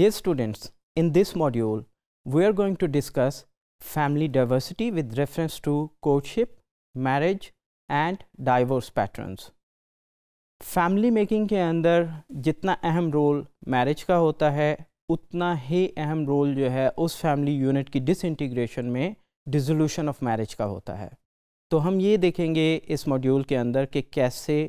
Dear students, in this module, we are going to discuss family diversity with reference to courtship, marriage and divorce patterns. family making के अंदर जितना अहम role marriage का होता है उतना ही अहम role जो है उस family unit की disintegration में dissolution of marriage का होता है तो हम ये देखेंगे इस module के अंदर कि कैसे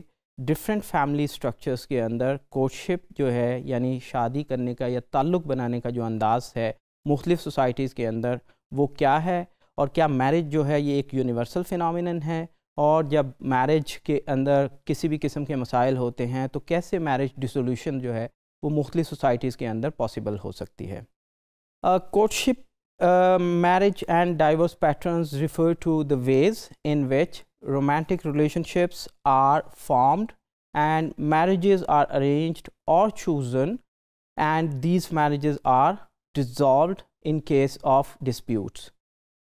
डिफरेंट फैमिली स्ट्रक्चर्स के अंदर कोर्टशिप जो है यानी शादी करने का या ताल्लुक़ बनाने का जो अंदाज़ है मुख्तलिफ़ सोसाइटीज़ के अंदर वो क्या है और क्या मैरिज जो है ये एक यूनिवर्सल फ़िनमिन है और जब मैरिज के अंदर किसी भी किस्म के मसाइल होते हैं तो कैसे मैरिज डिसोल्यूशन जो है वो मुख्तलिफ़ सोसाइटीज़ के अंदर पॉसिबल हो सकती है courtship marriage and divorce pattern refer to the ways in which romantic relationships are formed and marriages are arranged or chosen and these marriages are dissolved in case of disputes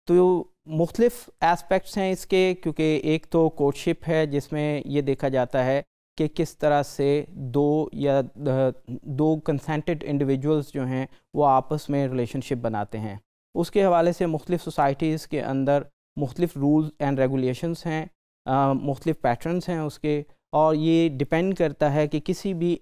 to मुख्तलिफ aspects हैं इसके क्योंकि एक तो courtship है जिसमें ये देखा जाता है कि किस तरह से दो या दो कंसेंटेड इंडिविजुअल्स जो हैं वो आपस में रिलेशनशिप बनाते हैं उसके हवाले से मुख्तलिफ सोसाइटीज़ के अंदर मुख्तलिफ़ रूल्स एंड रेगुलेशंस हैं मुख्तलिफ़ पैटर्नस हैं उसके और ये डिपेंड करता है कि किसी भी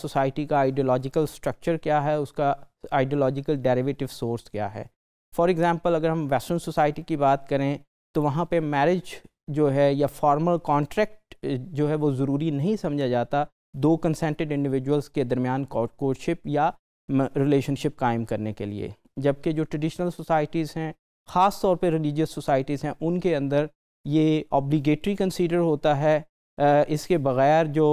सोसाइटी का आइडियोलॉजिकल स्ट्रक्चर क्या है उसका आइडियोलॉजिकल डेरिवेटिव सोर्स क्या है फॉर एग्ज़ाम्पल अगर हम वेस्टर्न सोसाइटी की बात करें तो वहाँ पे मैरिज जो है या फॉर्मल कॉन्ट्रैक्ट जो है वो ज़रूरी नहीं समझा जाता दो कंसेंटेड इंडिविजुअल्स के दरमियान कोर्टशिप या रिलेशनशिप कायम करने के लिए जबकि जो ट्रेडिशनल सोसाइटीज़ हैं ख़ास तौर पे रिलीजियस सोसाइटीज़ हैं उनके अंदर ये ऑब्लीगेटरी कंसीडर होता है इसके बग़ैर जो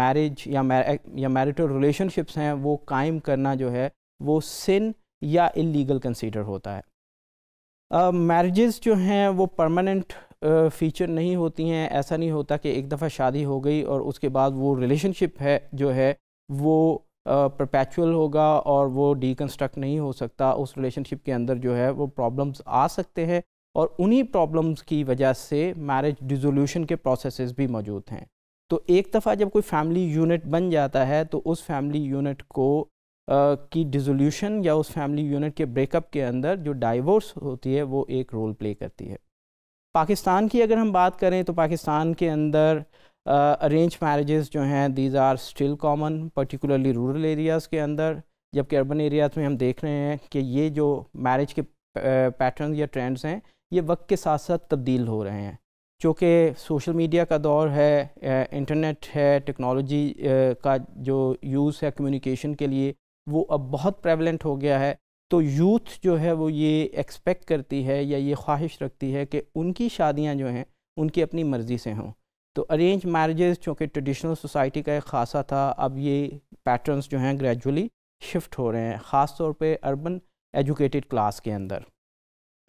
मैरिज या मैर, या मैरिटल रिलेशनशिप्स हैं वो कायम करना जो है वो सिन या इलीगल कंसीडर होता है मैरिजेस uh, जो हैं वो परमानेंट फ़ीचर नहीं होती हैं ऐसा नहीं होता कि एक दफ़ा शादी हो गई और उसके बाद वो रिलेशनशिप है जो है वो परपैचुअल होगा और वो डीकंस्ट्रक्ट नहीं हो सकता उस रिलेशनशिप के अंदर जो है वो प्रॉब्लम्स आ सकते हैं और उन्हीं प्रॉब्लम्स की वजह से मैरिज डिजोल्यूशन के प्रोसेस भी मौजूद हैं तो एक दफ़ा जब कोई फैमिली यूनिट बन जाता है तो उस फैमिली यूनिट को आ, की डिजोल्यूशन या उस फैमिली यूनिट के ब्रेकअप के अंदर जो डाइवोर्स होती है वो एक रोल प्ले करती है पाकिस्तान की अगर हम बात करें तो पाकिस्तान के अंदर अरेंज मैरिजेज़ जो हैं these are still common particularly rural areas के अंदर जबकि अर्बन एरियाज़ में हम देख रहे हैं कि ये जो मैरिज के पैटर्न या ट्रेंड्स हैं ये वक्त के साथ साथ तब्दील हो रहे हैं चूँकि सोशल मीडिया का दौर है इंटरनेट है टेक्नोलॉजी का जो यूज़ है कम्युनिकेशन के लिए वो अब बहुत प्रेवलेंट हो गया है तो यूथ जो है वो ये एक्सपेक्ट करती है या ये ख्वाहिश रखती है कि उनकी शादियां जो हैं उनकी अपनी मर्ज़ी से हों तो अरेंज मैरिजेज़ चूँकि ट्रेडिशनल सोसाइटी का एक खासा था अब ये पैटर्न्स जो हैं ग्रेजुअली शिफ्ट हो रहे हैं ख़ास तौर पे अर्बन एजुकेटेड क्लास के अंदर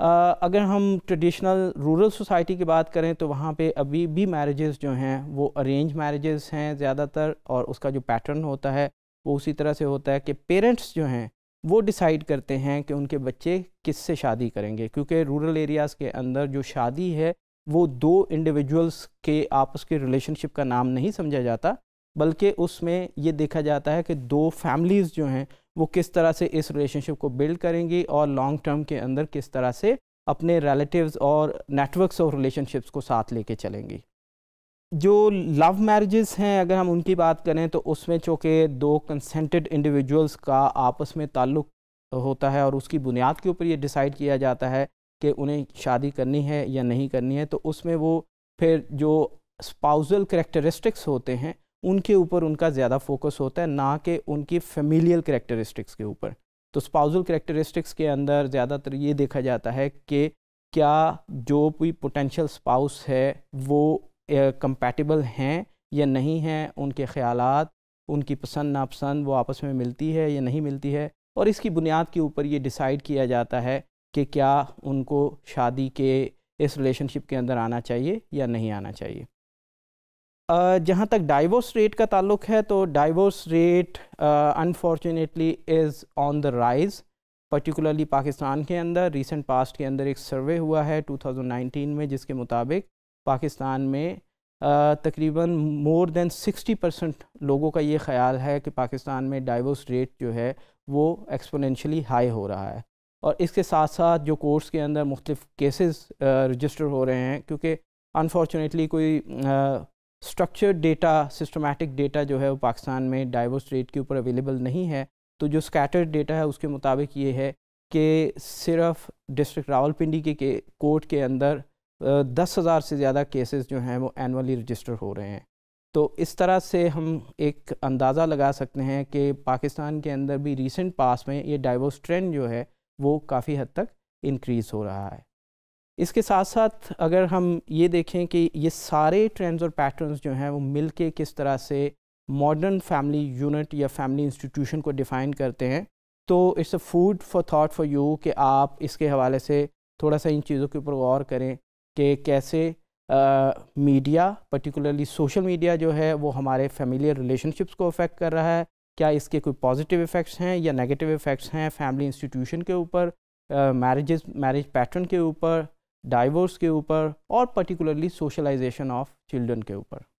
आ, अगर हम ट्रेडिशनल रूरल सोसाइटी की बात करें तो वहाँ पे अभी भी मैरिजेस जो हैं वो अरेंज मैरिजेस हैं ज़्यादातर और उसका जो पैटर्न होता है वो उसी तरह से होता है कि पेरेंट्स जो हैं वो डिसाइड करते हैं कि उनके बच्चे किससे शादी करेंगे क्योंकि रूरल एरियाज़ के अंदर जो शादी है वो दो इंडिविजुअल्स के आपस के रिलेशनशिप का नाम नहीं समझा जाता बल्कि उसमें ये देखा जाता है कि दो फैमिलीज़ जो हैं वो किस तरह से इस रिलेशनशिप को बिल्ड करेंगी और लॉन्ग टर्म के अंदर किस तरह से अपने रिलेटिव्स और नेटवर्क्स और रिलेशनशिप्स को साथ लेके चलेंगी जो लव मैरिजेस हैं अगर हम उनकी बात करें तो उसमें चूँकि दो कंसेंटेड इंडिविजुअल्स का आपस में ताल्लुक़ होता है और उसकी बुनियाद के ऊपर ये डिसाइड किया जाता है कि उन्हें शादी करनी है या नहीं करनी है तो उसमें वो फिर जो स्पाउजल करेक्टरिस्टिक्स होते हैं उनके ऊपर उनका ज़्यादा फोकस होता है ना कि उनकी फेमिलियल करेक्टरिस्टिक्स के ऊपर तो स्पाउजल करेक्टरिस्टिक्स के अंदर ज़्यादातर ये देखा जाता है कि क्या जो भी पोटेंशियल स्पाउस है वो कंपैटिबल हैं या नहीं हैं उनके ख्याल उनकी पसंद नापसंद वो आपस में मिलती है या नहीं मिलती है और इसकी बुनियाद के ऊपर ये डिसाइड किया जाता है कि क्या उनको शादी के इस रिलेशनशिप के अंदर आना चाहिए या नहीं आना चाहिए जहाँ तक डाइवोर्स रेट का ताल्लुक है तो divorce rate unfortunately is on the rise particularly Pakistan के अंदर रिसेंट पास्ट के अंदर एक सर्वे हुआ है 2019 में जिसके मुताबिक पाकिस्तान में तकरीबन मोर देन 60 परसेंट लोगों का ये ख्याल है कि पाकिस्तान में डाइवोर्स रेट जो है वो एक्सपोनेंशली हाई हो रहा है और इसके साथ साथ जो कोर्ट्स के अंदर मुख्तफ केसेस रजिस्टर हो रहे हैं क्योंकि अनफॉर्चुनेटली कोई स्ट्रक्चर डेटा सिस्टमेटिक डेटा जो है वो पाकिस्तान में डाइवर्स रेट के ऊपर अवेलेबल नहीं है तो जो स्कैटर्ड डेटा है उसके मुताबिक ये है कि सिर्फ डिस्ट्रिक्ट रावलपिंडी के, के कोर्ट के अंदर दस हज़ार से ज़्यादा केसेस जो हैं वो एनअली रजिस्टर हो रहे हैं तो इस तरह से हम एक अंदाज़ा लगा सकते हैं कि पाकिस्तान के अंदर भी रिसेंट पास में ये डाइवर्स ट्रेंड जो है वो काफ़ी हद तक इनक्रीज़ हो रहा है इसके साथ साथ अगर हम ये देखें कि ये सारे ट्रेंड्स और पैटर्न्स जो हैं वो मिल के किस तरह से मॉडर्न फैमिली यूनिट या फैमिली इंस्टीट्यूशन को डिफ़ाइन करते हैं तो it's a food for thought for you कि आप इसके हवाले से थोड़ा सा इन चीज़ों के ऊपर गौर करें कि कैसे मीडिया पर्टिकुलरली सोशल मीडिया जो है वो हमारे फैमिलियर रिलेशनशिप्स को अफेक्ट कर रहा है क्या इसके कोई पॉजिटिव इफ़ेक्ट्स हैं या नेगेटिव इफ़ेक्ट्स हैं फैमिली इंस्टीट्यूशन के ऊपर मैरिज मैरिज पैटर्न के ऊपर डाइवोर्स के ऊपर और पर्टिकुलरली सोशलाइजेशन ऑफ चिल्ड्रन के ऊपर